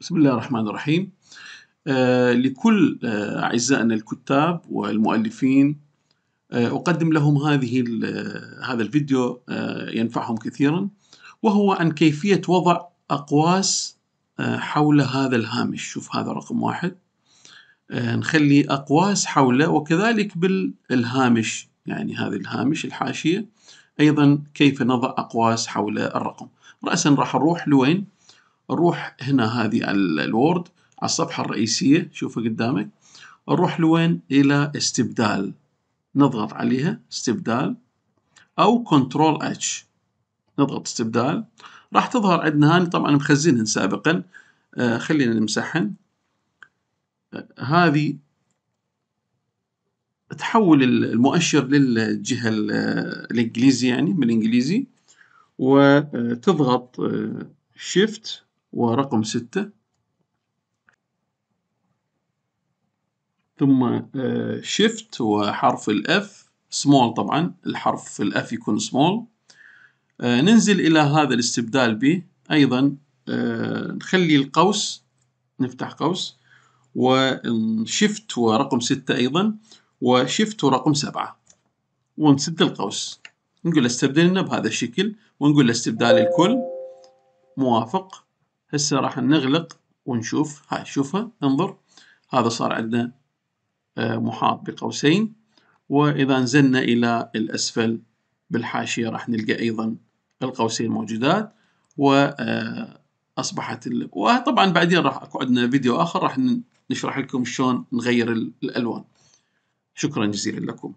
بسم الله الرحمن الرحيم آه، لكل آه، أعزائنا الكتاب والمؤلفين آه، أقدم لهم هذه هذا الفيديو ينفعهم كثيرا وهو عن كيفية وضع أقواس حول هذا الهامش شوف هذا رقم واحد نخلي أقواس حوله وكذلك بالهامش يعني هذا الهامش الحاشية أيضا كيف نضع أقواس حول الرقم رأسا راح نروح لوين نروح هنا هذه الوورد على الصفحة الرئيسية شوفها قدامك نروح لوين إلى استبدال نضغط عليها استبدال أو كنترول اتش نضغط استبدال راح تظهر عندنا هاني طبعا مخزنهن سابقا آه خلينا نمسحهن آه هذه تحول المؤشر للجهة الإنجليزي يعني من الإنجليزي وتضغط شيفت آه، ورقم ستة ثم شيفت آه، وحرف الاف سمول طبعا الحرف في الاف يكون سمول آه، ننزل الى هذا الاستبدال ب ايضا آه، نخلي القوس نفتح قوس وشيفت ورقم ستة ايضا وشيفت ورقم سبعة ونسد القوس نقول استبدلنا بهذا الشكل ونقول استبدال الكل موافق هسه راح نغلق ونشوف هاي شوفها انظر هذا صار عندنا آه، محاط بقوسين وإذا نزلنا إلى الأسفل بالحاشية راح نلقى أيضا القوسين موجودات وأصبحت آه، وطبعا بعدين راح أكو عندنا فيديو آخر راح نشرح لكم شلون نغير الألوان شكرا جزيلا لكم